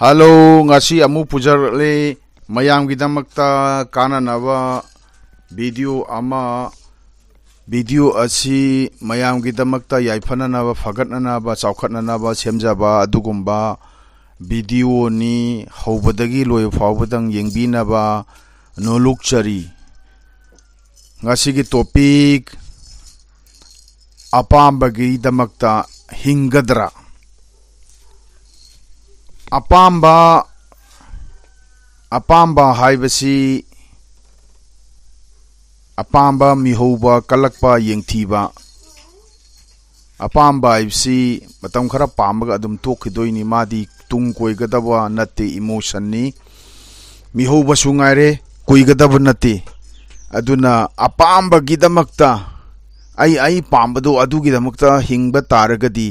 hello गासी अमु पुजर ले मयाम गिदमकता कानानावा video अमा video असी मयाम गिदमकता याइफननावा फगतननावा चौखतननावा सेमजाबा दुगुंबा वीडियो ꯑꯄꯥꯝꯕ ꯑꯄꯥꯝꯕ ꯍꯥꯏꯕꯁꯤ ꯑꯄꯥꯝꯕ ꯃꯤꯍꯧꯕ ꯀꯜꯂꯛꯄ ꯌꯦꯡꯊꯤꯕ ꯑꯄꯥꯝꯕ ꯍꯥꯏꯕꯁꯤ ꯃꯇꯝ ꯈꯔ ꯄꯥꯝꯕꯒ ꯑꯗꯨꯝ ꯇꯣꯛꯈꯤꯗꯣꯏꯅꯤ ꯃꯥꯗꯤ ꯇꯨꯡ ꯀꯣꯏꯒꯗꯕ ꯅꯠꯇꯦ ꯏꯃꯣꯁꯟꯅꯤ ꯃꯤꯍꯧꯕꯁꯨ ꯉꯥꯏꯔꯦ ꯀꯨꯏꯒꯗꯕ ꯅꯠꯇꯦ ꯑꯗꯨꯅ ꯑꯄꯥꯝꯕꯒꯤꯗꯃꯛꯇ ꯑꯩ ꯑꯩ ꯄꯥꯝꯕꯗꯣ ꯑꯗꯨꯒꯤꯗꯃꯛꯇ ꯍꯤꯡꯕ ꯇꯥꯔꯒꯗꯤ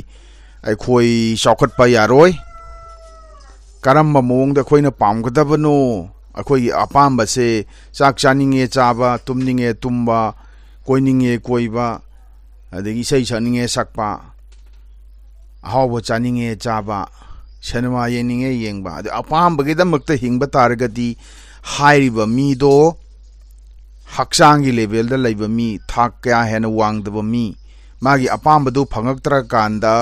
ꯑꯩꯈꯣꯏ ꯆꯥꯎꯈꯠꯄ ꯌꯥꯔꯣꯏ ꯀꯔꯝꯕ ꯃꯑꯣꯡꯗ ꯑꯩꯈꯣꯏꯅ ꯄꯥꯝꯒꯗꯕꯅꯣ ꯑꯩꯈꯣꯏꯒꯤ ꯑꯄꯥꯝꯕꯁꯦ ꯆꯥꯛ ꯆꯥꯅꯤꯡꯉꯦ ꯆꯥꯕ ꯇꯨꯝꯅꯤꯡꯉꯦ ꯇꯨꯝꯕ ꯀꯣꯏꯅꯤꯡꯉꯦ ꯀꯣꯏꯕ ꯑꯗꯒꯤ ꯏꯁꯩ ꯁꯛꯅꯤꯡꯉꯦ ꯁꯛꯄ ꯑꯍꯥꯎꯕ ꯆꯥꯅꯤꯡꯉꯦ ꯆꯥꯕ ꯁꯤꯅꯦꯃꯥ ꯌꯦꯡꯅꯤꯡꯉꯦ ꯌꯦꯡꯕ ꯑꯗꯨ ꯑꯄꯥꯝꯕꯒꯤꯗꯃꯛꯇ ꯍꯤꯡꯕ ꯇꯥꯔꯒꯗꯤ ꯍꯥꯏꯔꯤꯕ ꯃꯤꯗꯣ ꯍꯛꯆꯥꯡꯒꯤ ꯂꯦꯚꯦꯜꯗ ꯂꯩꯕ ꯃꯤ ꯊꯥꯛ ꯀꯌꯥ ꯍꯦꯟꯅ ꯋꯥꯡꯗꯕ ꯃꯤ ꯃꯥꯒꯤ ꯑꯄꯥꯝꯕꯗꯨ ꯐꯪꯉꯛꯇ꯭ꯔꯀꯥꯟꯗ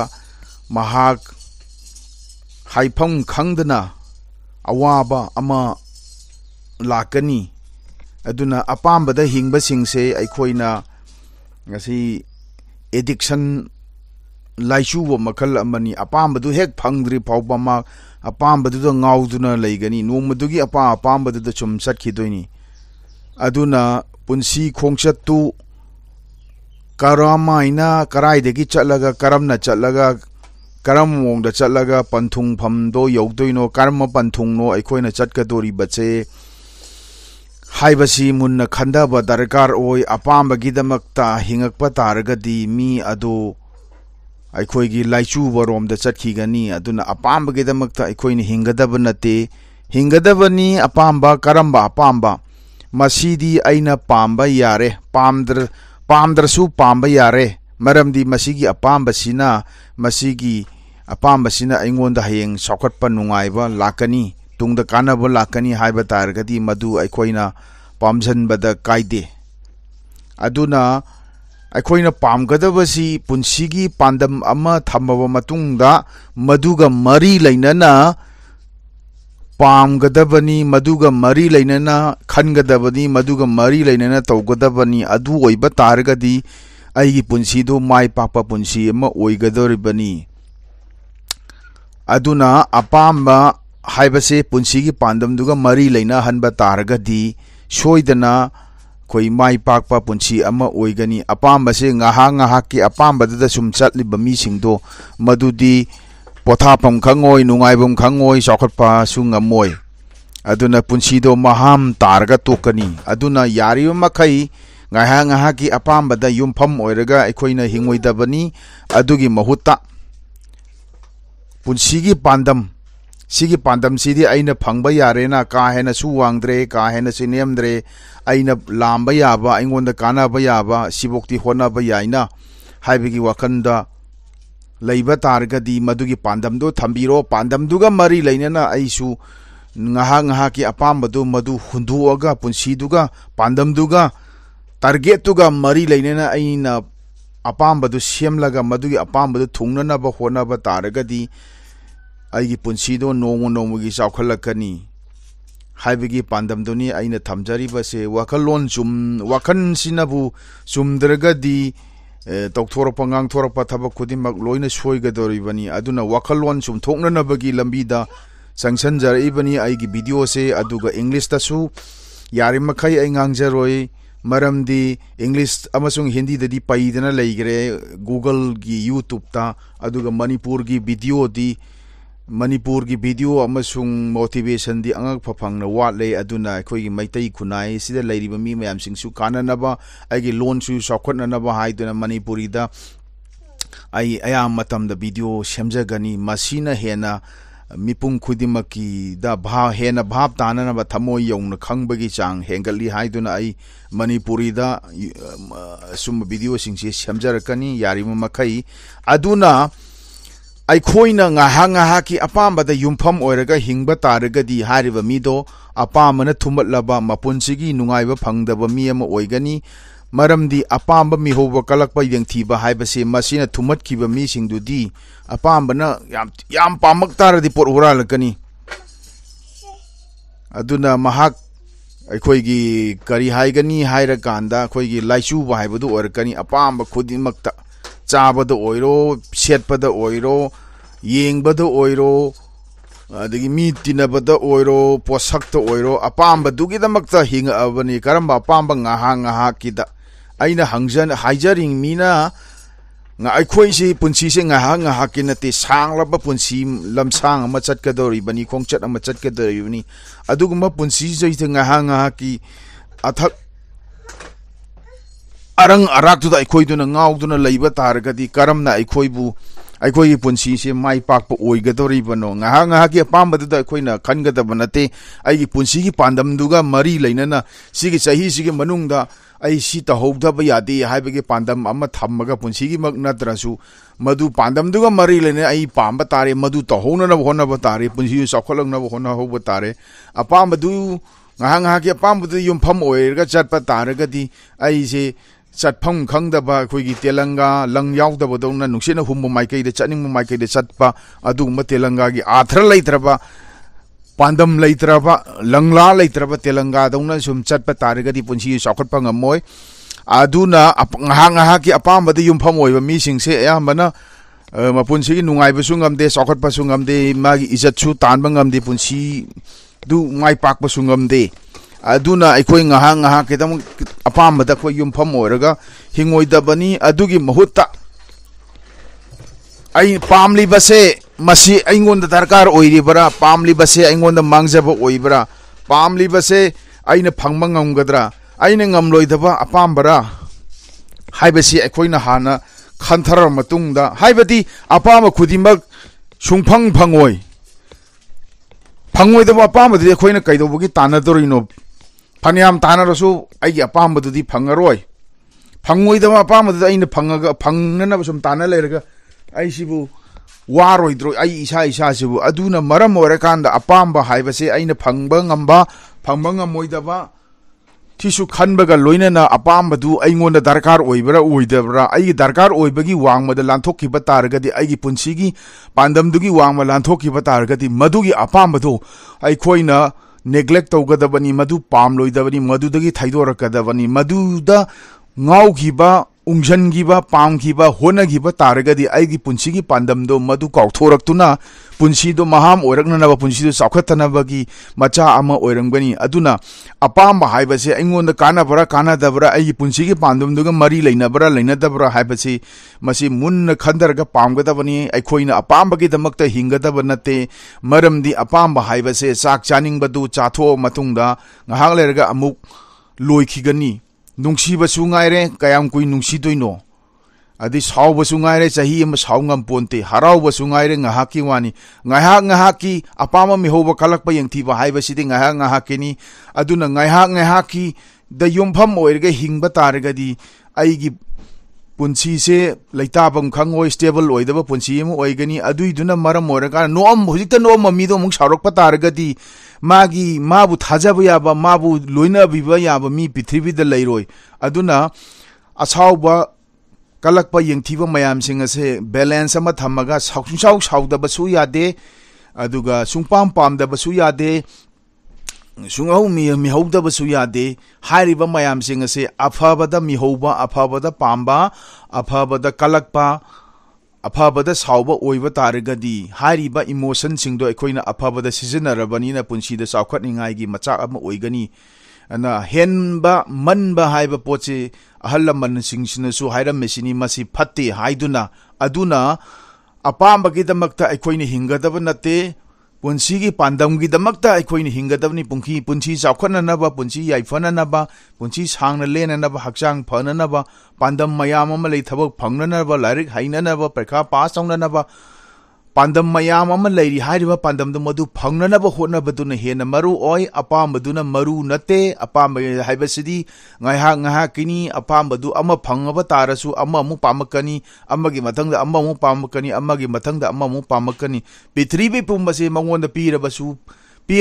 ꯃꯍꯥꯛ ꯍꯥꯏꯐꯝ ꯈꯪꯗꯅ ꯑꯋꯥꯕ ꯑꯃ ꯂꯥꯛꯀꯅꯤ ꯑꯗꯨꯅ ꯑꯄꯥꯝꯕꯗ ꯍꯤꯡꯕꯁꯤꯡꯁꯦ ꯑꯩꯈꯣꯏꯅ ꯉꯁꯤ ꯑꯦꯗꯤꯛꯁꯟ ꯂꯥꯏꯆꯨꯕ ꯃꯈꯜ ꯑꯃꯅꯤ ꯑꯄꯥꯝꯕꯗꯨ ꯍꯦꯛ ꯐꯪꯗ꯭ꯔꯤ ꯐꯥꯎꯕ ꯃꯥ ꯑꯄꯥꯝꯕꯗꯨꯗ ꯉꯥꯎꯗꯨꯅ ꯂꯩꯒꯅꯤ ꯅꯣꯡꯃꯗꯨꯒꯤ ꯑꯄꯥꯝ ꯑꯄꯥꯝꯕꯗꯨꯗ ꯁꯨꯝ ꯆꯠꯈꯤꯗꯣꯏꯅꯤ ꯑꯗꯨꯅ ꯄꯨꯟꯁꯤ ꯈꯣꯡꯆꯠꯇꯨ ꯀꯔꯝ ꯍꯥꯏꯅ ꯀꯔꯥꯏꯗꯒꯤ ꯆꯠꯂꯒ ꯀꯔꯝꯅ ꯆꯠꯂꯒ करम वों चल पंथों फमदो यौदनो कर्म पंथोंनो अखोन चतरी बचे हाई मुन खब दरकार अपाबगीदी अखोगी लाइचूब रोम चतनी अपाबगीदन हिंगदब नाते हिंगदबनी अपाब करम अपाब मसीदी पाब यारे पाद्रसू पाब यारे मरमी अपाबसीना ꯑꯄꯥꯝꯕꯁꯤꯅ ꯑꯩꯉꯣꯟꯗ ꯍꯌꯦꯡ ꯆꯥꯎꯈꯠꯄ ꯅꯨꯡꯉꯥꯏꯕ ꯂꯥꯛꯀꯅꯤ ꯇꯨꯡꯗ ꯀꯥꯟꯅꯕ ꯂꯥꯛꯀꯅꯤ ꯍꯥꯏꯕ ꯇꯥꯔꯒꯗꯤ ꯃꯗꯨ ꯑꯩꯈꯣꯏꯅ ꯄꯥꯝꯖꯟꯕꯗ ꯀꯥꯏꯗꯦ ꯑꯗꯨꯅ ꯑꯩꯈꯣꯏꯅ ꯄꯥꯝꯒꯗꯕꯁꯤ ꯄꯨꯟꯁꯤꯒꯤ ꯄꯥꯟꯗꯝ ꯑꯃ ꯊꯝꯃꯕ ꯃꯇꯨꯡꯗ ꯃꯗꯨꯒ ꯃꯔꯤ ꯂꯩꯅꯅ ꯄꯥꯝꯒꯗꯕꯅꯤ ꯃꯗꯨꯒ ꯃꯔꯤ ꯂꯩꯅꯅ ꯈꯟꯒꯗꯕꯅꯤ ꯃꯗꯨꯒ ꯃꯔꯤ ꯂꯩꯅꯅ ꯇꯧꯒꯗꯕꯅꯤ ꯑꯗꯨ ꯑꯣꯏꯕ ꯇꯥꯔꯒꯗꯤ ꯑꯩꯒꯤ ꯄꯨꯟꯁꯤꯗꯨ ꯃꯥꯏ ꯄꯥꯛꯄ ꯄꯨꯟꯁꯤ ꯑꯃ ꯑꯣꯏꯒꯗꯣꯔꯤꯕꯅꯤ ꯑꯗꯨꯅ ꯑꯄꯥꯝꯕ ꯍꯥꯏꯕꯁꯦ ꯄꯨꯟꯁꯤꯒꯤ ꯄꯥꯟꯗꯝꯗꯨꯒ ꯃꯔꯤ ꯂꯩꯅꯍꯟꯕ ꯇꯥꯔꯒꯗꯤ ꯁꯣꯏꯗꯅ ꯑꯩꯈꯣꯏ ꯃꯥꯏ ꯄꯥꯛꯄ ꯄꯨꯟꯁꯤ ꯑꯃ ꯑꯣꯏꯒꯅꯤ ꯑꯄꯥꯝꯕꯁꯦ ꯉꯥꯏꯍꯥꯛ ꯉꯥꯏꯍꯥꯛꯀꯤ ꯑꯄꯥꯝꯕꯗꯨꯗ ꯁꯨꯝ ꯆꯠꯂꯤꯕ ꯃꯤꯁꯤꯡꯗꯣ ꯃꯗꯨꯗꯤ ꯄꯣꯊꯥꯐꯝ ꯈꯪꯉꯣꯏ ꯅꯨꯡꯉꯥꯏꯐꯝ ꯈꯪꯉꯣꯏ ꯆꯥꯎꯈꯠꯄꯁꯨ ꯉꯝꯃꯣꯏ ꯑꯗꯨꯅ ꯄꯨꯟꯁꯤꯗꯣ ꯃꯍꯥꯝ ꯇꯥꯔꯒ ꯇꯣꯛꯀꯅꯤ ꯑꯗꯨꯅ ꯌꯥꯔꯤꯕ ꯃꯈꯩ ꯉꯥꯏꯍꯥꯛ ꯉꯥꯏꯍꯥꯛꯀꯤ ꯑꯄꯥꯝꯕꯗ ꯌꯨꯝꯐꯝ ꯑꯣꯏꯔꯒ ꯑꯩꯈꯣꯏꯅ ꯍꯤꯡꯉꯣꯏꯗꯕꯅꯤ ꯑꯗꯨꯒꯤ ꯃꯍꯨꯠꯇ ꯄꯨꯟꯁꯤꯒꯤ ꯄꯥꯟꯗꯝ ꯁꯤꯒꯤ ꯄꯥꯟꯗꯝꯁꯤꯗꯤ ꯑꯩꯅ ꯐꯪꯕ ꯌꯥꯔꯦꯅ ꯀꯥ ꯍꯦꯟꯅꯁꯨ ꯋꯥꯡꯗ꯭ꯔꯦ ꯀꯥ ꯍꯦꯟꯅꯁꯨ ꯅꯦꯝꯗ꯭ꯔꯦ ꯑꯩꯅ ꯂꯥꯝꯕ ꯌꯥꯕ ꯑꯩꯉꯣꯟꯗ ꯀꯥꯟꯅꯕ ꯌꯥꯕ ꯁꯤꯐꯧꯗꯤ ꯍꯣꯠꯅꯕ ꯌꯥꯏꯅ ꯍꯥꯏꯕꯒꯤ ꯋꯥꯈꯜꯗ ꯂꯩꯕ ꯇꯥꯔꯒꯗꯤ ꯃꯗꯨꯒꯤ ꯄꯥꯟꯗꯝꯗꯣ ꯊꯝꯕꯤꯔꯣ ꯄꯥꯟꯗꯝꯗꯨꯒ ꯃꯔꯤ ꯂꯩꯅꯅ ꯑꯩꯁꯨ ꯉꯥꯏꯍꯥꯛ ꯉꯥꯏꯍꯥꯛꯀꯤ ꯑꯄꯥꯝꯕꯗꯨ ꯃꯗꯨ ꯍꯨꯟꯗꯣꯛꯑꯒ ꯄꯨꯟꯁꯤꯗꯨꯒ ꯄꯥꯟꯗꯝꯗꯨꯒ ꯇꯥꯔꯒꯦꯠꯇꯨꯒ ꯃꯔꯤ ꯂꯩꯅꯅ ꯑꯩꯅ 아빠ambadu siam laga madu apambadu thungna na ba hona ba tar ga ai p di gi ꯑꯄꯥꯝꯕꯗꯨ ꯁ ꯦ o ꯂ o ꯃꯗꯨꯒꯤ ꯑ ꯄ ꯥ ꯝ ꯕ ꯗ a ꯊꯨꯡꯅꯅꯕ ꯍ ꯣ i ꯅ a ꯇꯥꯔꯒꯗꯤ ꯑꯩꯒꯤ ꯄꯨꯟꯁꯤꯗꯣ ꯅꯣꯡꯃ ꯅꯣꯡꯃꯒꯤ ꯆꯥꯎꯈꯠꯂꯛꯀꯅꯤ ꯍꯥꯏꯕꯒꯤ ꯄ n ꯟ ꯗ ꯝ ꯗ ꯨ u ꯤ ꯑꯩꯅ ꯊꯝꯖꯔꯤꯕꯁꯦ ꯋꯥꯈꯜꯂꯣꯟ ꯆꯨꯝ ꯋꯥꯈꯜꯁꯤꯅꯕꯨ ꯆꯨꯝꯗ꯭ꯔꯒꯗꯤ ꯇꯧꯊꯣꯔꯛꯄ ꯉ ꯥ ꯡ o ꯣ ꯔ ꯛ ꯄ ꯊꯕꯛ ꯈ ꯨ n ꯤ ꯡ ꯃ ꯛ ꯂ a ꯏ ꯅ ꯁ ꯣ ꯏ ꯒ ꯗ ꯧ ꯔ ꯤ ꯕ ꯅ n ꯑ na ꯅ a ꯥ ꯈ ꯜ ꯂ ꯣ ꯟ ꯆ ꯨ ꯝ ꯊ a ꯛ ꯅ ꯅ ꯕ ꯒ ꯤ ꯂꯝꯕꯤꯗ ꯆ ꯪ ꯁ i ꯖ i ꯛ ꯏ ꯕ ꯅ ꯤ ꯑꯩꯒꯤ ꯚꯤꯗꯤꯑꯣꯁꯦ ꯑꯗꯨꯒ ꯏꯪꯂꯤꯁꯇꯁꯨ ꯌ ꯥ a i a ꯈ ngang j ꯖ r o i ꯃꯔꯝꯗꯤ ꯏꯪꯂꯤꯁ ꯑꯃꯁꯨꯡ ꯍꯤꯟꯗꯤꯗꯗꯤ ꯄꯩꯗꯅ ꯂꯩꯈ꯭ꯔꯦ ꯒꯨꯒꯜꯒꯤ ꯌꯨꯇ꯭ꯌꯨꯕꯇ ꯑꯗꯨꯒ ꯃꯅꯤꯄꯨꯔꯒꯤ ꯚꯤꯗꯤꯑꯣꯗꯤ ꯃꯅꯤꯄꯨꯔꯒꯤ ꯚꯤꯗꯤꯑꯣ ꯑꯃꯁꯨꯡ ꯃꯣꯇꯤꯕꯦꯁꯟꯗꯤ ꯑꯉꯛꯄ ꯐꯪꯅ ꯋꯥꯠꯂꯦ ꯑꯗꯨꯅ ꯑꯩꯈꯣꯏꯒꯤ ꯃꯩꯇꯩ ꯈꯨꯟꯅꯥꯏꯁꯤꯗ ꯂꯩꯔꯤꯕ ꯃꯤ ꯃꯌꯥꯝꯁꯤꯡꯁꯨ ꯀꯥꯟꯅꯅꯕ ꯑꯩꯒꯤ ꯂꯣꯟꯁꯨ ꯆꯥꯎꯈꯠꯅꯅꯕ ꯍꯥꯏꯗꯨꯅ ꯃꯅꯤꯄꯨꯔꯤꯗ ꯑꯩ ꯑꯌꯥꯝꯕ ꯃꯇꯝꯗ ꯚꯤꯗꯤꯑꯣ ꯁꯦꯝꯖꯒꯅꯤ ꯃꯁꯤꯅ ꯍꯦꯟꯅ ꯃꯤꯄꯨꯝ ꯈꯨꯗꯤꯡꯃꯛꯀꯤꯗ ꯚꯥꯞ ꯍꯦꯟꯅ ꯚꯥꯞ ꯇꯥꯅꯅꯕ ꯊꯃꯣꯏ ꯌꯧꯅ ꯈꯪꯕꯒꯤ ꯆꯥꯡ ꯍꯦꯟꯒꯠꯂꯤ ꯍꯥꯏꯗꯨꯅ ꯑꯩ ꯃꯅꯤꯄꯨꯔꯤꯗ ꯑꯁꯨꯝꯕ ꯚꯤꯗꯤꯑꯣꯁꯤꯡꯁꯤ ꯁꯦꯝꯖꯔꯛꯀꯅꯤ ꯌꯥꯔꯤꯕ ꯃꯈꯩ ꯑꯗꯨꯅ ꯑꯩꯈꯣꯏꯅ ꯉꯥꯏꯍꯥꯛ ꯉꯥꯏꯍꯥꯛꯀꯤ ꯑꯄꯥꯝꯕꯗ ꯌꯨꯝꯐꯝ ꯑꯣꯏꯔꯒ ꯍꯤꯡꯕ ꯇꯥꯔꯒꯗꯤ ꯍꯥꯏꯔꯤꯕ ꯃꯤꯗꯣ ꯑꯄꯥꯝꯕꯅ ꯊꯨꯝꯍꯠꯂꯕ ꯃꯄꯨꯟꯁꯤꯒꯤ ꯅꯨꯡꯉꯥꯏꯕ ꯐꯪꯗꯕ ꯃꯤ ꯑꯃ ꯑꯣꯏꯒꯅꯤ ꯃꯔꯝꯗꯤ ꯑꯄꯥꯝꯕ ꯃꯤꯍꯧꯕ ꯀꯜꯂꯛꯄ ꯌꯦꯡꯊꯤꯕ ꯍꯥꯏꯕꯁꯤ ꯃꯁꯤꯅ ꯊꯨꯝꯍꯠꯈꯤꯕ ꯃꯤꯁꯤꯡꯗꯨꯗꯤ ꯑꯄꯥꯝꯕꯅ ꯌꯥꯝ ꯌꯥꯝ ꯄꯥꯝꯃꯛ ꯇꯥꯔꯗꯤ ꯄꯣꯠ ꯍꯨꯔꯥꯜꯂꯛꯀꯅꯤ ꯑꯗꯨꯅ ꯃꯍꯥꯛ ꯑꯩꯈꯣꯏꯒꯤ ꯀꯔꯤ ꯍꯥꯏꯒꯅꯤ ꯍꯥꯏꯔꯀꯥꯟꯗ ꯑꯩꯈꯣꯏꯒꯤ ꯂꯥꯏꯆꯨꯕ ꯍꯥꯏꯕꯗꯨ ꯑꯣꯏꯔꯛꯀꯅꯤ ꯑꯄꯥꯝꯕ ꯈꯨꯗꯤꯡꯃꯛꯇ ꯆꯥꯕꯗ ꯑꯣꯏꯔꯣ ꯁꯦꯠꯄꯗ ꯑꯣꯏꯔꯣ ꯌꯦꯡꯕꯗ ꯑꯣꯏꯔꯣ ꯑꯗꯒꯤ ꯃꯤ ꯇꯤꯟꯅꯕꯗ ꯑꯣꯏꯔꯣ ꯄꯣꯠꯁꯛꯇ ꯑꯣꯏꯔꯣ ꯑꯄꯥꯝꯕꯗꯨꯒꯤꯗꯃꯛꯇ ꯍꯤꯡꯉꯛꯑꯕꯅꯤ ꯀꯔꯝꯕ ꯑꯄꯥꯝꯕ ꯉꯥꯏꯍꯥꯛ ꯉꯥꯏꯍꯥꯛꯀꯤꯗ ꯑꯩꯅ ꯍꯥꯏꯖꯔꯤꯡꯃꯤꯅ ꯑꯩꯈꯣꯏꯁꯤ ꯄꯨꯟꯁꯤꯁꯦ ꯉꯥꯏꯍꯥꯛ ꯉꯥꯏꯍꯥꯛꯀꯤ ꯅꯠꯇꯦ ꯁꯥꯡꯂꯕ ꯄꯨꯟꯁꯤ ꯂꯝꯁꯥꯡ ꯑꯃ ꯆꯠꯀꯗꯧꯔꯤꯕꯅꯤ ꯈꯣꯡꯆꯠ ꯑꯃ ꯆꯠꯀꯗꯧꯔꯤꯕꯅꯤ ꯑꯗꯨꯒꯨꯝꯕ ꯄꯨꯟꯁꯤꯁꯤꯗ ꯉꯥꯏꯍꯥꯛ ꯉꯥꯏꯍꯥꯛꯀꯤ ꯑꯊꯛ ꯑꯔꯪ ꯑꯔꯥꯛꯇꯨꯗ ꯑꯩꯈꯣꯏꯗꯨꯅ ꯉꯥꯎꯗꯨꯅ ꯂꯩꯕ ꯇꯥꯔꯒꯗꯤ ꯀꯔꯝꯅ ꯑꯩꯈꯣꯏꯕꯨ ꯑꯩꯈꯣꯏꯒꯤ ꯄꯨꯟꯁꯤꯁꯦ ꯃꯥꯏ ꯄꯥꯛꯄ ꯑꯣꯏꯒꯗꯧꯔꯤꯕꯅꯣ ꯉꯥꯏꯍꯥꯛ ꯉꯥꯏꯍꯥꯛꯀꯤ ꯑꯄꯥꯝꯕꯗꯨꯗ ꯑꯩꯈꯣꯏꯅ ꯈꯟꯒꯗꯕ ꯅꯠꯇꯦ ꯑꯩꯒꯤ ꯄꯨꯟꯁꯤꯒꯤ ꯄꯥꯟꯗꯝꯗꯨꯒ ꯃꯔꯤ ꯂꯩꯅꯅ ꯁꯤꯒꯤ ꯆꯍꯤꯁꯤꯒꯤ ꯃꯅꯨꯡꯗ ꯑꯩ ꯁꯤ ꯇꯧꯍꯧꯗꯕ ꯌꯥꯗꯦ ꯍꯥꯏꯕꯒꯤ ꯄꯥꯟꯗꯝ ꯑꯃ ꯊꯝꯃꯒ ꯄꯨꯟꯁꯤꯒꯤꯃꯛ ꯅꯠꯇ꯭ꯔꯁꯨ ꯃꯗꯨ ꯄꯥꯟꯗꯝꯗꯨꯒ ꯃꯔꯤ ꯂꯩꯅ ꯑꯩ ꯄꯥꯝꯕ ꯇꯥꯔꯦ ꯃꯗꯨ ꯇꯧꯍꯧꯅꯅꯕ ꯍꯣꯠꯅꯕ ꯇꯥꯔꯦ ꯄꯨꯟꯁꯤꯁꯨ ꯆꯥꯎꯈꯠꯂꯛꯅꯕ ꯍꯣꯠꯅꯍꯧꯕ ꯇꯥꯔꯦ ꯑꯄꯥꯝꯕꯗꯨ ꯉꯥꯏꯍꯥꯛ ꯉꯥꯏꯍꯥꯛꯀꯤ ꯑꯄꯥꯝꯕꯗꯨ ꯌꯨꯝꯐꯝ ꯑꯣꯏꯔꯒ ꯆꯠꯄ ꯇꯥꯔꯒꯗꯤ ꯑꯩꯁꯦ ꯆꯠꯐꯝ ꯈꯪꯗꯕ ꯑꯩꯈꯣꯏꯒꯤ ꯇꯦꯂꯪꯒꯥ ꯂꯪ ꯌꯥꯎꯗꯕꯗꯧꯅ ꯅꯨꯡꯁꯤꯠꯅ ꯍꯨꯝꯕ ꯃꯥꯏꯀꯩꯗ ꯆꯠꯅꯤꯡꯕ ꯃꯥꯏꯀꯩꯗ ꯆꯠꯄ ꯑꯗꯨꯒꯨꯝꯕ ꯇꯦꯂꯪꯒꯥꯒꯤ ꯑꯥꯊ꯭ꯔ ꯂꯩꯇ꯭ꯔꯕ ꯄꯥꯟꯗꯝ ꯂꯩꯇ꯭ꯔꯕ ꯂꯪꯂꯥ ꯂꯩꯇ꯭ꯔꯕ ꯇꯦꯂꯪꯒꯥꯗꯧꯅ ꯁꯨꯝ ꯆꯠꯄ ꯇꯥꯔꯒꯗꯤ ꯄꯨꯟꯁꯤ ꯆꯥꯎꯈꯠꯄ ꯉꯝꯃꯣꯏ ꯑꯗꯨꯅ ꯉꯥꯏꯍꯥꯛ ꯉꯥꯏꯍꯥꯛꯀꯤ ꯑꯄꯥꯝꯕꯗ ꯌꯨꯝꯐꯝ ꯑꯣꯏꯕ ꯃꯤꯁꯤꯡꯁꯦ ꯑꯌꯥꯝꯕꯅ ꯃꯄꯨꯟꯁꯤꯒꯤ ꯅꯨꯡꯉꯥꯏꯕꯁꯨ ꯉꯝꯗꯦ ꯆꯥꯎꯈꯠꯄꯁꯨ ꯉꯝꯗꯦ ꯃꯥꯒꯤ ꯏꯖꯠꯁꯨ ꯇꯥꯟꯕ ꯉꯝꯗꯦ ꯄꯨꯟꯁꯤꯗꯨ ꯃꯥꯏ ꯄꯥꯛꯄꯁꯨ ꯉꯝꯗꯦ ꯑꯗꯨꯅ ꯑꯩꯈꯣꯏ ꯉꯥꯏꯍꯥꯛ ꯉꯥꯏꯍꯥꯛꯀꯤꯗꯃꯛ ꯑꯄꯥꯝꯕꯗ ꯑꯩꯈꯣꯏ ꯌꯨꯝꯐꯝ ꯑꯣꯏꯔꯒ ꯍꯤꯡꯉꯣꯏꯗꯕꯅꯤ ꯑꯗꯨꯒꯤ ꯃꯍꯨꯠꯇ ꯑꯩ ꯄꯥꯝꯂꯤꯕꯁꯦ ꯃꯁꯤ ꯑꯩꯉꯣꯟꯗ ꯗꯔꯀꯥꯔ ꯑꯣꯏꯔꯤꯕ꯭ꯔꯥ ꯄꯥꯝꯂꯤꯕꯁꯦ ꯑꯩꯉꯣꯟꯗ ꯃꯥꯡꯖꯕ ꯑꯣꯏꯕ꯭ꯔꯥ ꯄꯥꯝꯂꯤꯕꯁꯦ ꯑꯩꯅ ꯐꯪꯕ ꯉꯝꯒꯗ꯭ꯔꯥ ꯑꯩꯅ ꯉꯝꯂꯣꯏꯗꯕ ꯑꯄꯥꯝꯕꯔꯥ ꯍꯥꯏꯕꯁꯤ ꯑꯩꯈꯣꯏꯅ ꯍꯥꯟꯅ ꯈꯟꯊꯔ ꯃꯇꯨꯡꯗ ꯍꯥꯏꯕꯗꯤ ꯑꯄꯥꯝꯕ ꯈꯨꯗꯤꯡꯃꯛ ꯁꯨꯡꯐꯪ ꯐꯪꯉꯣꯏ ꯐꯪꯉꯣꯏꯗꯕ ꯑꯄꯥꯝꯕꯗꯨꯗꯤ ꯑꯩꯈꯣꯏꯅ ꯀꯩꯗꯧꯕꯒꯤ ꯇꯥꯟꯅꯗꯣꯔꯤꯅꯣ paniyam tana rasu ai apamba du di phangaroi phangoi da apamba da ai na phanga ga phangna na sum tana le ga ai sibu waroi dro ai isha isha sibu aduna maram ore kan da apamba hai ba se ai na phangba ngamba phangba ngamoi da ba tisu khanba ga loina na apamba du ai ngona darkar oi bra oi da bra ai gi darkar oi ba gi wang ma da lan thok ki ba tar ga di ai gi punsi gi pandam du gi wang ma lan thok ki ba tar ga di madu gi apamba do ai khoina ನೆಗಲೇ ತಗದ್ದು ಪಾಲೈದ ಮೊದಲಿಗೆ ಹೈಡರಕಿ ಮೊದ್ಲ ꯎꯡꯁꯤꯟꯈꯤꯕ ꯄꯥꯝꯈꯤꯕ ꯍꯣꯠꯅꯈꯤꯕ ꯇꯥꯔꯒꯗꯤ ꯑꯩꯒꯤ ꯄꯨꯟꯁꯤꯒꯤ ꯄꯥꯟꯗꯝꯗꯣ ꯃꯗꯨ ꯀꯥꯎꯊꯣꯔꯛꯇꯨꯅ ꯄꯨꯟꯁꯤꯗꯣ ꯃꯍꯥꯝ ꯑꯣꯏꯔꯛꯅꯅꯕ ꯄꯨꯟꯁꯤꯗꯣ ꯆꯥꯎꯈꯠꯇꯅꯕꯒꯤ ꯃꯆꯥ ꯑꯃ ꯑꯣꯏꯔꯝꯒꯅꯤ ꯑꯗꯨꯅ ꯑꯄꯥꯝꯕ ꯍꯥꯏꯕꯁꯦ ꯑꯩꯉꯣꯟꯗ ꯀꯥꯟꯅꯕ꯭ꯔꯥ ꯀꯥꯟꯅꯗꯕ꯭ꯔꯥ ꯑꯩꯒꯤ ꯄꯨꯟꯁꯤꯒꯤ ꯄꯥꯟꯗꯝꯗꯨꯒ ꯃꯔꯤ ꯂꯩꯅꯕ꯭ꯔꯥ ꯂꯩꯅꯗꯕ꯭ꯔꯥ ꯍꯥꯏꯕꯁꯤ ꯃꯁꯤ ꯃꯨꯟꯅ ꯈꯟꯊꯔꯒ ꯄꯥꯝꯒꯗꯕꯅꯤ ꯑꯩꯈꯣꯏꯅ ꯑꯄꯥꯝꯕꯒꯤꯗꯃꯛꯇ ꯍꯤꯡꯒꯗꯕ ꯅꯠꯇꯦ ꯃꯔꯝꯗꯤ ꯑꯄꯥꯝꯕ ꯍꯥꯏꯕꯁꯦ ꯆꯥꯛ ꯆꯥꯅꯤꯡꯕꯗꯨ ꯆꯥꯊꯣꯛꯑ ꯃꯇꯨꯡꯗ ꯉꯥꯏꯍꯥꯛ ꯂꯩꯔꯒ ꯑꯃꯨꯛ ꯂꯣꯏꯈꯤꯒꯅꯤ ꯅꯨꯡꯁꯤꯕꯁꯨ ꯉꯥꯏꯔꯦ ꯀꯌꯥꯝ ꯀꯨꯏ ꯅꯨꯡꯁꯤꯗꯣꯏꯅꯣ ꯑꯗꯩ ꯁꯥꯎꯕꯁꯨ ꯉꯥꯏꯔꯦ ꯆꯍꯤ ꯑꯃ ꯁꯥꯎ ꯉꯝꯄꯣꯟꯇꯦ ꯍꯔꯥꯎꯕꯁꯨ ꯉꯥꯏꯔꯦ ꯉꯥꯏꯍꯥꯛꯀꯤ ꯋꯥꯅꯤ ꯉꯥꯏꯍꯥꯛ ꯉꯥꯏꯍꯥꯛꯀꯤ ꯑꯄꯥꯝꯕ ꯃꯤꯍꯧꯕ ꯀꯜꯂꯛꯄ ꯌꯦꯡꯊꯤꯕ ꯍꯥꯏꯕꯁꯤꯗꯤ ꯉꯥꯏꯍꯥꯛ ꯉꯥꯏꯍꯥꯛꯀꯤꯅꯤ ꯑꯗꯨꯅ ꯉꯥꯏꯍꯥꯛ ꯉꯥꯏꯍꯥꯛꯀꯤ ꯗ ꯌꯨꯝꯐꯝ ꯑꯣꯏꯔꯒ ꯍꯤꯡꯕ ꯇꯥꯔꯒꯗꯤ ꯑꯩꯒꯤ ꯄꯨꯟꯁꯤꯁꯦ ꯂꯩꯇꯥꯐꯝ ꯈꯪꯉꯣꯏ ꯁ꯭ꯇꯦꯕꯜ ꯑꯣꯏꯗꯕ ꯄꯨꯟꯁꯤ ꯑꯃ ꯑꯣꯏꯒꯅꯤ ꯑꯗꯨꯏꯗꯨꯅ ꯃꯔꯝ ꯑꯣꯏꯔꯀꯥꯟꯗ ꯅꯣꯛꯑꯝ ꯍꯧꯖꯤꯛꯇ ꯅꯣꯛꯑꯝꯕ ꯃꯤꯗꯣ ꯑꯃꯨꯛ ꯁꯥꯎꯔꯛꯄ ꯇꯥꯔꯒꯗꯤ ꯃꯥꯒꯤ ꯃꯥꯕꯨ ꯊꯥꯖꯕ ꯌꯥꯕ ꯃꯥꯕꯨ ꯂꯣꯏꯅꯕꯤꯕ ꯌꯥꯕ ꯃꯤ ꯄ꯭ꯔꯤꯊꯤꯕꯤꯗ ꯂꯩꯔꯣꯏ ꯑꯗꯨꯅ ꯑꯁꯥꯎꯕ ꯀꯜꯂꯛꯄ ꯌꯦꯡꯊꯤꯕ ꯃꯌꯥꯝꯁꯤꯡ ꯑꯁꯦ ꯕꯦꯂꯦꯟꯁ ꯑꯃ ꯊꯝꯃꯒ ꯁꯨꯡꯁꯥꯎ ꯁꯥꯎꯗꯕꯁꯨ ꯌꯥꯗꯦ ꯑꯗꯨꯒ ꯁꯨꯡꯄꯥꯝ ꯄꯥꯝꯗꯕꯁꯨ ꯌꯥꯗꯦ ꯁꯨꯡꯍꯧ ꯃꯤꯍꯧꯗꯕꯁꯨ ꯌꯥꯗꯦ ꯍꯥꯏꯔꯤꯕ ꯃꯌꯥꯝꯁꯤꯡ ꯑꯁꯤ ꯑꯐꯕꯗ ꯃꯤꯍꯧꯕ ꯑꯐꯕꯗ ꯄꯥꯝꯕ ꯑꯐꯕꯗ ꯀꯜꯂꯛꯄ ꯑꯐꯕꯗ ꯁꯥꯎꯕ ꯑꯣꯏꯕ ꯇꯥꯔꯒꯗꯤ ꯍꯥꯏꯔꯤꯕ ꯏꯃꯣꯁꯟꯁꯤꯡꯗꯣ ꯑꯩꯈꯣꯏꯅ ꯑꯐꯕꯗ ꯁꯤꯖꯤꯟꯅꯔꯕꯅꯤꯅ ꯄꯨꯟꯁꯤꯗ ꯆꯥꯎꯈꯠꯅꯤꯡꯉꯥꯏꯒꯤ ꯃꯆꯥꯛ ꯑꯃ ꯑꯣꯏꯒꯅꯤ ꯑꯗꯨꯅ ꯍꯦꯟꯕ ꯃꯟꯕ ꯍꯥꯏꯕ ꯄꯣꯠꯁꯤ ꯑꯍꯜ ꯂꯃꯟꯁꯤꯡꯁꯤꯅꯁꯨ ꯍꯥꯏꯔꯝꯃꯤꯁꯤꯅꯤ ꯃꯁꯤ ꯐꯠꯇꯦ ꯍꯥꯏꯗꯨꯅ ꯑꯗꯨꯅ ꯑꯄꯥꯝꯕꯒꯤꯗꯃꯛꯇ ꯑꯩꯈꯣꯏꯅ ꯍꯤꯡꯒꯗꯕ ꯅꯠꯇꯦ ꯄꯨꯟꯁꯤꯒꯤ ꯄꯥꯟꯗꯝꯒꯤꯗꯃꯛꯇ ꯑꯩꯈꯣꯏꯅ ꯍꯤꯡꯒꯗꯕꯅꯤ ꯄꯨꯟꯁꯤ ꯄꯨꯟꯁꯤ ꯆꯥꯎꯈꯠꯅꯅꯕ ꯄꯨꯟꯁꯤ ꯌꯥꯏꯐꯅꯅꯕ ꯄꯨꯟꯁꯤ ꯁꯥꯡꯅ ꯂꯦꯟꯅꯅꯕ ꯍꯛꯆꯥꯡ ꯐꯅꯅꯕ ꯄꯥꯟꯗꯝ ꯃꯌꯥꯝ ꯑꯃ ꯂꯩ ꯊꯕꯛ ꯐꯪꯅꯅꯕ ꯂꯥꯏꯔꯤꯛ ꯍꯩꯅꯅꯕ ꯄꯔꯤꯈꯥ ꯄꯥꯁ ꯇꯧꯅꯅꯕ ꯄꯥꯟꯗꯝ ꯃꯌꯥꯝ ꯑꯃ ꯂꯩꯔꯤ ꯍꯥꯏꯔꯤꯕ ꯄꯥꯟꯗꯝꯗꯨ ꯃꯗꯨ ꯐꯪꯅꯅꯕ ꯍꯣꯠꯅꯕꯗꯨꯅ ꯍꯦꯟꯅ ꯃꯔꯨ ꯑꯣꯏ ꯑꯄꯥꯝꯕꯗꯨꯅ ꯃꯔꯨ ꯅꯠꯇꯦ ꯑꯄꯥꯝꯕꯒꯤ ꯃꯇꯨꯡ ꯏꯟꯅ ꯍꯣꯠꯅꯕ ꯍꯥꯏꯕꯁꯤꯅ ꯍꯦꯟꯅ ꯃꯔꯨ ꯑꯣꯏ ꯑꯗꯨꯅ ꯑꯩꯈꯣꯏꯅ ꯄꯥꯝꯖꯕ ꯄꯥꯝꯖꯕ ꯑꯗꯨꯕꯨ ꯐꯪꯅꯅꯕ ꯍꯣꯠꯅꯕ ꯃꯇꯝꯗ ꯑꯩꯈꯣꯏꯅ ꯍꯣꯠꯅꯕ ꯃꯇꯝꯗ ꯑꯩꯈꯣꯏꯅ ꯄꯥꯝꯖꯕ ꯑꯗꯨꯕꯨ ꯐꯪꯅꯅꯕ ꯍꯣꯠꯅꯕ ꯃꯇꯝꯗ ꯑꯩꯈꯣꯏꯅ ꯍꯣꯠꯅꯕ ꯃꯇꯝꯗ ꯑꯩꯈꯣꯏꯅ ꯄꯥꯝꯖꯕ ꯑꯗꯨꯕꯨ ꯐꯪꯅꯅꯕ ꯍꯣꯠꯅꯕ ꯃꯇꯝꯗ ꯑꯩꯈꯣꯏꯅ ꯍꯣꯠꯅꯕ ꯃꯇꯝꯗ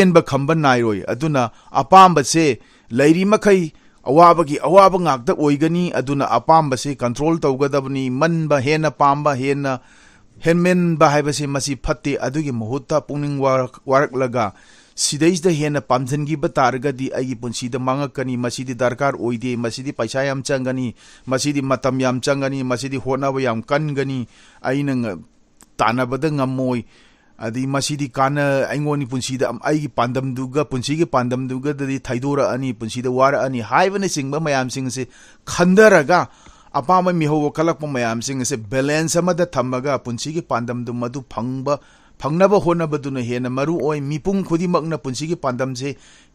ꯑꯩꯈꯣꯏꯅ ꯄꯥꯝꯖꯕ ꯑꯗꯨꯕꯨ ꯐꯪꯅꯅꯕ ꯍꯣꯠꯅꯕ ꯃꯇꯝꯗ ꯑꯩꯈꯣꯏꯅ ꯍꯣꯠꯅꯕ ꯃꯇꯝꯗ ꯑꯩꯈꯣꯏꯅ ꯄꯥꯝꯖꯕ ꯑꯗꯨꯕꯨ ꯐꯪꯅꯅꯕ ꯍꯣꯠꯅꯕ ꯃꯇꯝꯗ ꯑꯩꯈꯣꯏꯅ ꯍꯣꯠꯅꯕ ꯃꯇꯝꯗ ꯑꯩꯈꯣꯏꯅ ꯄꯥꯝꯖꯕ ꯑꯗꯨꯕꯨ ꯐꯪꯅꯅꯕ ꯍꯣꯠꯅꯕ ꯃꯇꯝꯗ ꯑꯩꯈꯣꯏꯅ ꯍꯣꯠꯅꯕ ꯃꯇꯝꯗ ꯑꯩꯈꯣꯏꯅ ꯄꯥꯝꯖꯕ ꯑꯗꯨꯕꯨ ꯐꯪꯅꯅꯕ ꯍꯣꯠꯅꯕ ꯃꯇꯝꯗ ꯑꯩꯈꯣꯏꯅ ꯍꯣꯠꯅꯕ ꯃꯇꯝꯗ ꯑꯩꯈꯣꯏꯅ ꯄꯥꯝꯖꯕ ꯑꯗꯨꯕꯨ ꯐꯪꯅꯅꯕ ꯍꯣꯠꯅꯕ ꯃꯇꯝꯗ ꯑꯩꯈꯣꯏꯅ ꯍꯣꯠꯅꯕ ꯃꯇꯝꯗ ꯑꯩꯈꯣꯏꯅ ꯄꯥꯝꯖꯕ ꯑꯗꯨꯕꯨ ꯐꯪꯅꯅꯕ ꯍꯣꯠꯅꯕ ꯃꯇꯝꯗ ꯑꯩꯈꯣꯏꯅ ꯍꯣꯠꯅꯕ ꯃꯇꯝꯗ ꯑꯩꯈꯣꯏꯅ ꯄꯥꯝꯖꯕ ꯑꯗꯨꯕꯨ ꯐꯪꯅꯅꯕ ꯍꯣꯠꯅꯕ ꯃꯇꯝꯗ ꯑꯩꯈꯣꯏꯅ ꯍꯣꯠꯅꯕ ꯃꯇꯝꯗ ꯑꯩꯈꯣꯏꯅ ꯄꯥꯝꯖꯕ ꯑꯗꯨꯕꯨ ꯐꯪꯅꯅꯕ ꯍꯣꯠꯅꯕ ꯃꯇꯝꯗ ꯑꯩꯈꯣꯏꯅ ꯍꯣꯠꯅꯕ ꯃꯇꯝꯗ ꯑꯩꯈꯣꯏꯅ ꯄꯥꯝꯖꯕ ꯑꯗꯨꯕꯨ ꯐꯪꯅꯅꯕ ꯍꯣꯠꯅꯕ ꯃꯇꯝꯗ ꯑꯩꯈꯣꯏꯅ ꯍꯣꯠꯅꯕ ꯃꯇꯝꯗ ꯑꯩꯈꯣꯏꯅ ꯄꯥꯝꯖꯕ ꯑꯗꯨꯕꯨ ꯐꯪꯅꯅꯕ ꯍꯣꯠꯅꯕ ꯃꯇꯝꯗ ꯑꯩꯈꯣꯏꯅ ꯍꯣꯠꯅꯕ ꯃꯇꯝꯗ ꯑꯩꯈꯣꯏꯅ ꯄꯥꯝꯖꯕ ꯑꯗꯨꯕꯨ ꯐꯪꯅꯅꯕ ꯍꯣꯠꯅꯕ ꯃꯇꯝꯗ ꯑꯩꯈꯣꯏꯅ ꯍꯣꯠꯅꯕ ꯃꯇꯝꯗ ꯑꯩꯈꯣꯏꯅ ꯄꯥꯝꯖꯕ ꯑꯗꯨꯕꯨ ꯐꯪꯅꯅꯕ ꯍꯣꯠꯅꯕ ꯃꯇꯝꯗ ꯑꯩꯈꯣꯏꯅ ꯍꯣꯠꯅꯕ ꯃꯇꯝꯗ ꯑꯩꯈꯣꯏꯅ ꯄꯥꯝꯖꯕ ꯑꯗꯨꯕꯨ ꯐꯪꯅꯅꯕ ꯍꯣꯠꯅꯕ ꯃꯇꯝꯗ ꯑꯩꯈꯣꯏꯅ ꯍꯣꯠꯅꯕ ꯃꯇꯝꯗ ꯑꯩꯈꯣꯏꯅ ꯄꯥꯝꯖꯕ ꯑꯗꯨꯕꯨ ꯐꯪꯅꯅꯕ ꯍꯣꯠꯅꯕ ꯃꯇꯝꯗ ꯑꯩꯈꯣꯏꯅ ꯍꯣꯠꯅꯕ ꯃꯇꯝꯗ ꯑꯩꯈꯣꯏꯅ ꯄꯥꯝꯖꯕ ꯑꯗꯨꯕꯨ ꯐꯪꯅꯅꯕ ꯍꯣꯠꯅꯕ ꯃꯇꯝꯗ ꯑꯩꯈꯣꯏꯅ ꯍꯣꯠꯅꯕ ꯃꯇꯝꯗ ꯑꯩꯈꯣꯏꯅ ꯄꯥꯝꯖꯕ ꯑꯗꯨꯕꯨ ꯐꯪꯅꯅꯕ ꯍꯣꯠꯅꯕ ꯃꯇꯝꯗ ꯑꯩꯈꯣꯏꯅ ꯍꯣꯠꯅꯕ ꯃꯇꯝꯗ ꯑꯩꯈꯣꯏꯅ ꯄꯥꯝꯖꯕ ꯑꯗꯨꯕꯨ ꯐꯪꯅꯅꯕ ꯍꯣꯠꯅꯕ ꯃꯇꯝꯗ ꯑꯩꯈꯣꯏꯅ ꯍꯣꯠꯅꯕ ꯃꯇꯝꯗ ꯑꯩꯈꯣꯏꯅ ꯄꯥꯝꯖꯕ ꯑꯗꯨꯕꯨ ꯐꯪꯅꯅꯕ ꯍꯣꯠꯅꯕ ꯃꯇꯝꯗ ꯑꯩꯈꯣꯏꯅ ꯍꯣꯠꯅꯕ ꯃꯇꯝꯗ ꯑꯩꯈꯣꯏꯅ ꯄꯥꯝꯖꯕ ꯑꯗꯨꯕꯨ ꯐꯪꯅꯅꯕ ꯍꯣꯠꯅꯕ ꯃꯇꯝꯗ ꯑꯩꯈꯣꯏꯅ ꯍꯣꯠꯅꯕ ꯃꯇꯝꯗ ꯑꯩꯈꯣꯏꯅ ꯄꯥꯝꯖꯕ ꯑꯗꯨꯕꯨ ꯐꯪꯅꯅꯕ ꯍꯣꯠꯅꯕ ꯃꯇꯝꯗ ꯑꯩꯈꯣꯏꯅ ꯍꯣꯠꯅꯕ ꯃꯇꯝꯗ ꯑꯩꯈꯣꯏꯅ ꯄꯥꯝꯖꯕ ꯑꯗꯨꯕꯨ ꯐꯪꯅꯅꯕ ꯍꯣꯠꯅꯕ ꯃꯇꯝꯗ ꯑꯩꯈꯣꯏꯅ ꯍꯣꯠꯅꯕ ꯃꯇꯝꯗ ꯑꯩꯈꯣꯏꯅ ꯄꯥꯝꯖꯕ ꯑꯗꯨꯕꯨ ꯐꯪꯅꯅꯕ ꯍꯣꯠꯅꯕ ꯃꯇꯝꯗ ꯑꯩꯈꯣꯏꯅ ꯍꯣꯠꯅꯕ ꯃꯇꯝꯗ ꯑꯩꯈꯣꯏꯅ ꯄꯥꯝꯖꯕ ꯑꯗꯨꯕꯨ ꯐꯪꯅꯅꯕ ꯍꯣꯠꯅꯕ ꯃꯇꯝ ꯍꯦꯟꯃꯦꯟꯕ ꯍꯥꯏꯕꯁꯤ ꯃꯁꯤ ꯐꯠꯇꯦ ꯑꯗꯨꯒꯤ ꯃꯍꯨꯠꯇ ꯄꯨꯛꯅꯤꯡ ꯋꯥꯔꯛꯂꯒ ꯁꯤꯗꯩꯁꯤꯗ ꯍꯦꯟꯅ ꯄꯥꯝꯁꯤꯟꯈꯤꯕ ꯇꯥꯔꯒꯗꯤ ꯑꯩꯒꯤ ꯄꯨꯟꯁꯤꯗ ꯃꯥꯡꯉꯛꯀꯅꯤ ꯃꯁꯤꯗꯤ ꯗꯔꯀꯥꯔ ꯑꯣꯏꯗꯦ ꯃꯁꯤꯗꯤ ꯄꯩꯁꯥ ꯌꯥꯝ ꯆꯪꯒꯅꯤ ꯃꯁꯤꯗꯤ ꯃꯇꯝ ꯌꯥꯝ ꯆꯪꯒꯅꯤ ꯃꯁꯤꯗꯤ ꯍꯣꯠꯅꯕ ꯌꯥꯝ ꯀꯟꯒꯅꯤ ꯑꯩꯅ ꯇꯥꯟꯅꯕꯗ ꯉꯝꯃꯣꯏ ꯑꯗꯩ ꯃꯁꯤꯗꯤ ꯀꯥꯟꯅ ꯑꯩꯉꯣꯟꯒꯤ ꯄꯨꯟꯁꯤꯗ ꯑꯩꯒꯤ ꯄꯥꯟꯗꯝꯗꯨꯒ ꯄꯨꯟꯁꯤꯒꯤ ꯄꯥꯟꯗꯝꯗꯨꯒꯗꯗꯤ ꯊꯩꯗꯣꯔꯛꯑꯅꯤ ꯄꯨꯟꯁꯤꯗ ꯋꯥꯔꯛꯑꯅꯤ ꯍꯥꯏꯕꯅꯆꯤꯡꯕ ꯃꯌꯥꯝꯁꯤꯡ ꯑꯁꯤ ꯈꯟꯊꯔꯒ ꯑꯄꯥꯝꯕ ꯃꯤꯍꯧꯕ ꯀꯜꯂꯛꯄ ꯃꯌꯥꯝꯁꯤꯡ ꯑꯁꯦ ꯕꯦꯂꯦꯟꯁ ꯑꯃꯗ ꯊꯝꯃꯒ ꯄꯨꯟꯁꯤꯒꯤ ꯄꯥꯟꯗꯝꯗꯨ ꯃꯗꯨ ꯐꯪꯕ ꯐꯪꯅꯕ ꯍꯣꯠꯅꯕꯗꯨꯅ ꯍꯦꯟꯅ ꯃꯔꯨ ꯑꯣꯏ ꯃꯤꯄꯨꯝ ꯈꯨꯗꯤꯡꯃꯛꯅ ꯄꯨꯟꯁꯤꯒꯤ ꯄꯥꯟꯗꯝꯁꯦ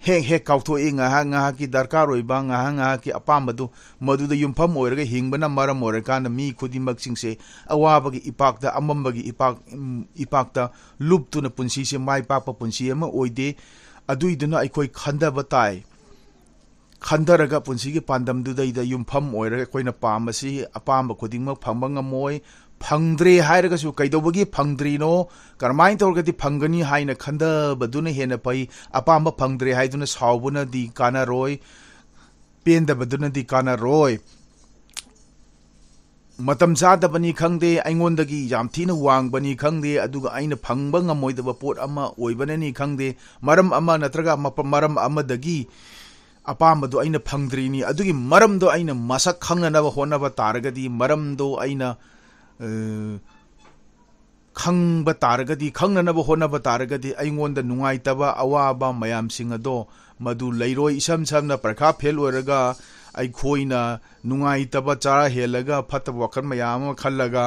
ꯍꯦꯛ ꯍꯦꯛ ꯀꯥꯎꯊꯣꯛꯏ ꯉꯥꯏꯍꯥꯛ ꯉꯥꯏꯍꯥꯛꯀꯤ ꯗꯔꯀꯥꯔ ꯑꯣꯏꯕ ꯉꯥꯏꯍꯥꯛ ꯉꯥꯏꯍꯥꯛꯀꯤ ꯑꯄꯥꯝꯕꯗꯨ ꯃꯗꯨꯗ ꯌꯨꯝꯐꯝ ꯑꯣꯏꯔꯒ ꯍꯤꯡꯕꯅ ꯃꯔꯝ ꯑꯣꯏꯔꯀꯥꯟꯗ ꯃꯤ ꯈꯨꯗꯤꯡꯃꯛꯁꯤꯡꯁꯦ ꯑꯋꯥꯕꯒꯤ ꯏꯄꯥꯛꯇ ꯑꯃꯝꯕꯒꯤ ꯏꯄꯥꯛ ꯏꯄꯥꯛꯇ ꯂꯨꯞꯇꯨꯅ ꯄꯨꯟꯁꯤꯁꯦ ꯃꯥꯏ ꯄꯥꯛꯄ ꯄꯨꯟꯁꯤ ꯑꯃ ꯑꯣꯏꯗꯦ ꯑꯗꯨꯏꯗꯨꯅ ꯑꯩꯈꯣꯏ ꯈꯟꯊꯕ ꯇꯥꯏ ꯈꯟꯊꯔꯒ ꯄꯨꯟꯁꯤꯒꯤ ꯄꯥꯟꯗꯝꯗꯨꯗꯩꯗ ꯌꯨꯝꯐꯝ ꯑꯣꯏꯔꯒ ꯑꯩꯈꯣꯏꯅ ꯄꯥꯝꯕꯁꯤ ꯑꯄꯥꯝꯕ ꯈꯨꯗꯤꯡꯃꯛ ꯐꯪꯕ ꯉꯝꯃꯣꯏ ꯐꯪꯗ꯭ꯔꯦ ꯍꯥꯏꯔꯒꯁꯨ ꯀꯩꯗꯧꯕꯒꯤ ꯐꯪꯗ꯭ꯔꯤꯅꯣ ꯀꯔꯝꯍꯥꯏꯅ ꯇꯧꯔꯒꯗꯤ ꯐꯪꯒꯅꯤ ꯍꯥꯏꯅ ꯈꯟꯊꯕꯗꯨꯅ ꯍꯦꯟꯅ ꯐꯩ ꯑꯄꯥꯝꯕ ꯐꯪꯗ꯭ꯔꯦ ꯍꯥꯏꯗꯨꯅ ꯁꯥꯎꯕꯅꯗꯤ ꯀꯥꯟꯅꯔꯣꯏ ꯄꯦꯟꯗꯕꯗꯨꯅꯗꯤ ꯀꯥꯟꯅꯔꯣꯏ ꯃꯇꯝ ꯆꯥꯗꯕꯅꯤ ꯈꯪꯗꯦ ꯑꯩꯉꯣꯟꯗꯒꯤ ꯌꯥꯝ ꯊꯤꯅ ꯋꯥꯡꯕꯅꯤ ꯈꯪꯗꯦ ꯑꯗꯨꯒ ꯑꯩꯅ ꯐꯪꯕ ꯉꯝꯃꯣꯏꯗꯕ ꯄꯣꯠ ꯑꯃ ꯑꯣꯏꯕꯅꯅꯤ ꯈꯪꯗꯦ ꯃꯔꯝ ꯑꯃ ꯅꯠꯇ꯭ꯔꯒ ꯃꯔꯝ ꯑꯃꯗꯒꯤ ꯑꯄꯥꯝꯕꯗꯣ ꯑꯩꯅ ꯐꯪꯗ꯭ꯔꯤꯅꯤ ꯑꯗꯨꯒꯤ ꯃꯔꯝꯗꯣ ꯑꯩꯅ ꯃꯁꯛ ꯈꯪꯅꯅꯕ ꯍꯣꯠꯅꯕ ꯇꯥꯔꯒꯗꯤ ꯃꯔꯝꯗꯣ ꯑꯩꯅ ꯈꯪꯕ ꯇꯥꯔꯒꯗꯤ ꯈꯪꯅꯅꯕ ꯍꯣꯠꯅꯕ ꯇꯥꯔꯒꯗꯤ ꯑꯩꯉꯣꯟꯗ ꯅꯨꯡꯉꯥꯏꯇꯕ ꯑꯋꯥꯕ ꯃꯌꯥꯝꯁꯤꯡ ꯑꯗꯣ ꯃꯗꯨ ꯂꯩꯔꯣꯏ ꯏꯁꯝ ꯁꯝꯅ ꯄꯔꯤꯈꯥ ꯐꯦꯜ ꯑꯣꯏꯔꯒ ꯑꯩꯈꯣꯏꯅ ꯅꯨꯡꯉꯥꯏꯇꯕ ꯆꯔꯥ ꯍꯦꯜꯂꯒ ꯐꯠꯇꯕ ꯋꯥꯈꯜ ꯃꯌꯥꯝ ꯑꯃ ꯈꯜꯂꯒ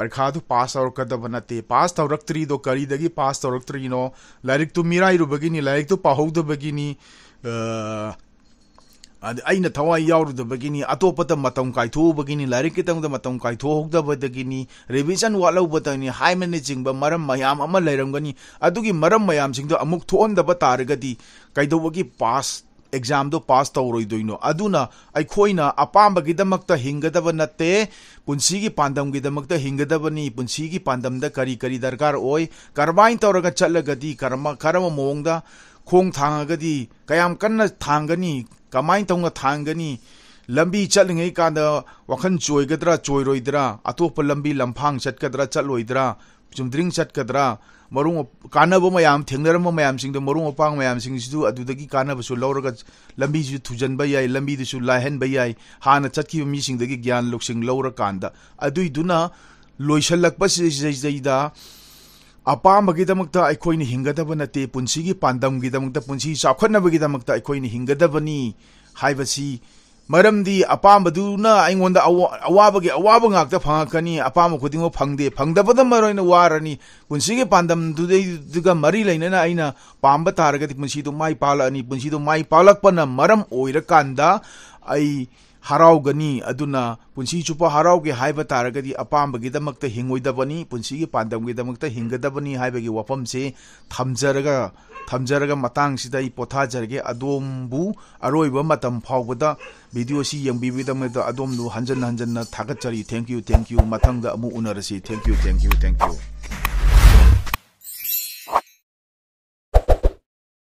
ꯄꯔꯤꯈꯥꯗꯨ ꯄꯥꯁ ꯇꯧꯔꯛꯀꯗꯕ ꯅꯠꯇꯦ ꯄꯥꯁ ꯇꯧꯔꯛꯇ꯭ꯔꯤꯗꯣ ꯀꯔꯤꯗꯒꯤ ꯄꯥꯁ ꯇꯧꯔꯛꯇ꯭ꯔꯤꯅꯣ ꯂꯥꯏꯔꯤꯛꯇꯨ ꯃꯤꯔꯥꯏꯔꯨꯕꯒꯤꯅꯤ ꯂꯥꯏꯔꯤꯛꯇꯨ ꯄꯥꯍꯧꯗꯕꯒꯤꯅꯤ ꯑꯩꯅ ꯊꯋꯥꯏ ꯌꯥꯎꯔꯨꯗꯕꯒꯤꯅꯤ ꯑꯇꯣꯞꯄꯗ ꯃꯇꯝ ꯀꯥꯏꯊꯣꯛꯎꯕꯒꯤꯅꯤ ꯂꯥꯏꯔꯤꯛ ꯈꯤꯇꯪꯗ ꯃꯇꯝ ꯀꯥꯏꯊꯣꯛꯍꯧꯗꯕꯗꯒꯤꯅꯤ ꯔꯤꯚꯤꯖꯟ ꯋꯥꯠꯍꯧꯕꯗꯒꯤꯅꯤ ꯍꯥꯏꯕꯅꯆꯤꯡꯕ ꯃꯔꯝ ꯃꯌꯥꯝ ꯑꯃ ꯂꯩꯔꯝꯒꯅꯤ ꯑꯗꯨꯒꯤ ꯃꯔꯝ ꯃꯌꯥꯝꯁꯤꯡꯗꯣ ꯑꯃꯨꯛ ꯊꯣꯛꯍꯟꯗꯕ ꯇꯥꯔꯒꯗꯤ ꯀꯩꯗꯧꯕꯒꯤ ꯄꯥꯁ ꯑꯦꯛꯖꯥꯝꯗꯣ ꯄꯥꯁ ꯇꯧꯔꯣꯏꯗꯣꯏꯅꯣ ꯑꯗꯨꯅ ꯑꯩꯈꯣꯏꯅ ꯑꯄꯥꯝꯕꯒꯤꯗꯃꯛꯇ ꯍꯤꯡꯒꯗꯕ ꯅꯠꯇꯦ ꯄꯨꯟꯁꯤꯒꯤ ꯄꯥꯟꯗꯝꯒꯤꯗꯃꯛꯇ ꯍꯤꯡꯒꯗꯕꯅꯤ ꯄꯨꯟꯁꯤꯒꯤ ꯄꯥꯟꯗꯝꯗ ꯀꯔꯤ ꯀꯔꯤ ꯗꯔꯀꯥꯔ ꯑꯣꯏ ꯀꯔꯝꯃꯥꯏꯅ ꯇꯧꯔꯒ ꯆꯠꯂꯒꯗꯤ ꯀꯔꯝꯕ ꯃꯑꯣꯡꯗ ꯈꯣꯡ ꯊꯥꯡꯉꯒꯗꯤ ꯀꯌꯥꯝ ꯀꯟꯅ ꯊꯥꯡꯒꯅꯤ ꯀꯃꯥꯏꯅ ꯇꯧꯅ ꯊꯥꯡꯒꯅꯤ ꯂꯝꯕꯤ ꯆꯠꯂꯤꯉꯩ ꯀꯥꯟꯗ ꯋꯥꯈꯜ ꯆꯣꯏꯒꯗ꯭ꯔꯥ ꯆꯣꯏꯔꯣꯏꯗ꯭ꯔꯥ ꯑꯇꯣꯞꯄ ꯂꯝꯕꯤ ꯂꯝꯐꯥꯡ ꯆꯠꯀꯗ꯭ꯔꯥ ꯆꯠꯂꯣꯏꯗ꯭ꯔꯥ ꯆꯨꯝꯗ꯭ꯔꯤꯡ ꯆꯠꯀꯗ꯭ꯔꯥ ꯃꯔꯨꯡ ꯀꯥꯟꯅꯕ ꯃꯌꯥꯝ ꯊꯦꯡꯅꯔꯝꯕ ꯃꯌꯥꯝꯁꯤꯡꯗꯣ ꯃꯔꯨꯡ ꯃꯄꯥꯡ ꯃꯌꯥꯝꯁꯤꯡꯁꯤꯁꯨ ꯑꯗꯨꯗꯒꯤ ꯀꯥꯟꯅꯕꯁꯨ ꯂꯧꯔꯒ ꯂꯝꯕꯤꯁꯨ ꯊꯨꯖꯟꯕ ꯌꯥꯏ ꯂꯝꯕꯤꯗꯨꯁꯨ ꯂꯥꯏꯍꯟꯕ ꯌꯥꯏ ꯍꯥꯟꯅ ꯆꯠꯈꯤꯕ ꯃꯤꯁꯤꯡꯗꯒꯤ ꯒ꯭ꯌꯥꯟ ꯂꯧꯁꯤꯡ ꯂꯧꯔꯀꯥꯟꯗ ꯑꯗꯨꯏꯗꯨꯅ ꯂꯣꯏꯁꯤꯜꯂꯛꯄꯁꯤꯗꯩꯗ ꯑꯄꯥꯝꯕꯒꯤꯗꯃꯛꯇ ꯑꯩꯈꯣꯏꯅ ꯍꯤꯡꯒꯗꯕ ꯅꯠꯇꯦ ꯄꯨꯟꯁꯤꯒꯤ ꯄꯥꯟꯗꯝꯒꯤꯗꯃꯛꯇ ꯄꯨꯟꯁꯤ ꯆꯥꯎꯈꯠꯅꯕꯒꯤꯗꯃꯛꯇ ꯑꯩꯈꯣꯏꯅ ꯍꯤꯡꯒꯗꯕꯅꯤ ꯍꯥꯏꯕꯁꯤ ꯃꯔꯝꯗꯤ ꯑꯄꯥꯝꯕꯗꯨꯅ ꯑꯩꯉꯣꯟꯗ ꯑꯋꯥꯕꯒꯤ ꯑꯋꯥꯕ ꯉꯥꯛꯇ ꯐꯪꯉꯛꯀꯅꯤ ꯑꯄꯥꯝꯕ ꯈꯨꯗꯤꯡꯃꯛ ꯐꯪꯗꯦ ꯐꯪꯗꯕꯗ ꯃꯔꯣꯏꯅ ꯋꯥꯔꯅꯤ ꯄꯨꯟꯁꯤꯒꯤ ꯄꯥꯟꯗꯝꯗꯨꯗꯩꯗꯨꯒ ꯃꯔꯤ ꯂꯩꯅꯅ ꯑꯩꯅ ꯄꯥꯝꯕ ꯇꯥꯔꯒꯗꯤ ꯄꯨꯟꯁꯤꯗꯨ ꯃꯥꯏ ꯄꯥꯛꯂꯛꯑꯅꯤ ꯄꯨꯟꯁꯤꯗꯨ ꯃꯥꯏ ꯄꯥꯛꯂꯛꯄꯅ ꯃꯔꯝ ꯑꯣꯏꯔꯀꯥꯟꯗ ꯑꯩ ꯍꯔꯥꯎꯒꯅꯤ ꯑꯗꯨꯅ ꯄꯨꯟꯁꯤ ꯆꯨꯞꯄ ꯍꯔꯥꯎꯒꯦ ꯍꯥꯏꯕ ꯇꯥꯔꯒꯗꯤ ꯑꯄꯥꯝꯕꯒꯤꯗꯃꯛꯇ ꯍꯤꯡꯉꯣꯏꯗꯕꯅꯤ ꯄꯨꯟꯁꯤꯒꯤ ꯄꯥꯟꯗꯝꯒꯤꯗꯃꯛꯇ ꯍꯤꯡꯒꯗꯕꯅꯤ ꯍꯥꯏꯕꯒꯤ ꯋꯥꯐꯝꯁꯤ ꯊꯝꯖꯔꯒ ꯊꯝꯖꯔꯒ ꯃꯇꯥꯡꯁꯤꯗ ꯑꯩ ꯄꯣꯊꯥꯖꯔꯒꯦ ꯑꯗꯣꯝꯕꯨ ꯑꯔꯣꯏꯕ ꯃꯇꯝ ꯐꯥꯎꯕꯗ ꯚꯤꯗꯤꯑꯣꯁꯤ ꯌꯦꯡꯕꯤꯕꯒꯤꯗꯃꯛꯇ ꯑꯗꯣꯝꯕꯨ ꯍꯟꯖꯟ ꯍꯟꯖꯟꯅ ꯊꯥꯒꯠꯆꯔꯤ ꯊꯦꯡꯛ ꯌꯨ ꯊꯦꯡꯛ ꯌꯨ ꯃꯊꯪꯗ ꯑꯃꯨꯛ ꯎꯅꯔꯁꯤ thank you thank you thank you